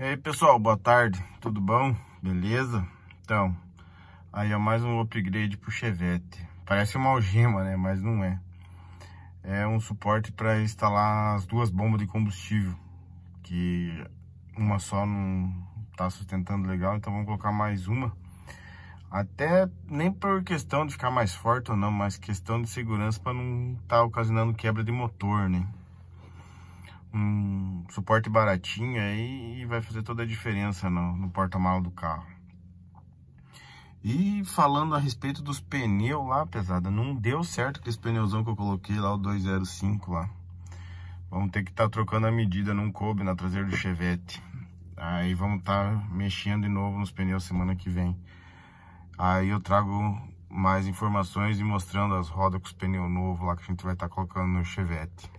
E aí pessoal, boa tarde, tudo bom? Beleza? Então, aí é mais um upgrade pro Chevette Parece uma algema, né? Mas não é É um suporte para instalar as duas bombas de combustível Que uma só não tá sustentando legal, então vamos colocar mais uma até nem por questão de ficar mais forte ou não, mas questão de segurança para não estar tá ocasionando quebra de motor, né? Hum, suporte baratinho aí e vai fazer toda a diferença no, no porta-mala do carro. E falando a respeito dos pneus lá, pesada, não deu certo com esse pneuzão que eu coloquei lá, o 205 lá. Vamos ter que estar tá trocando a medida, não coube na traseira do Chevette. Aí vamos estar tá mexendo de novo nos pneus semana que vem. Aí eu trago mais informações e mostrando as rodas com os pneus novos lá que a gente vai estar tá colocando no Chevette.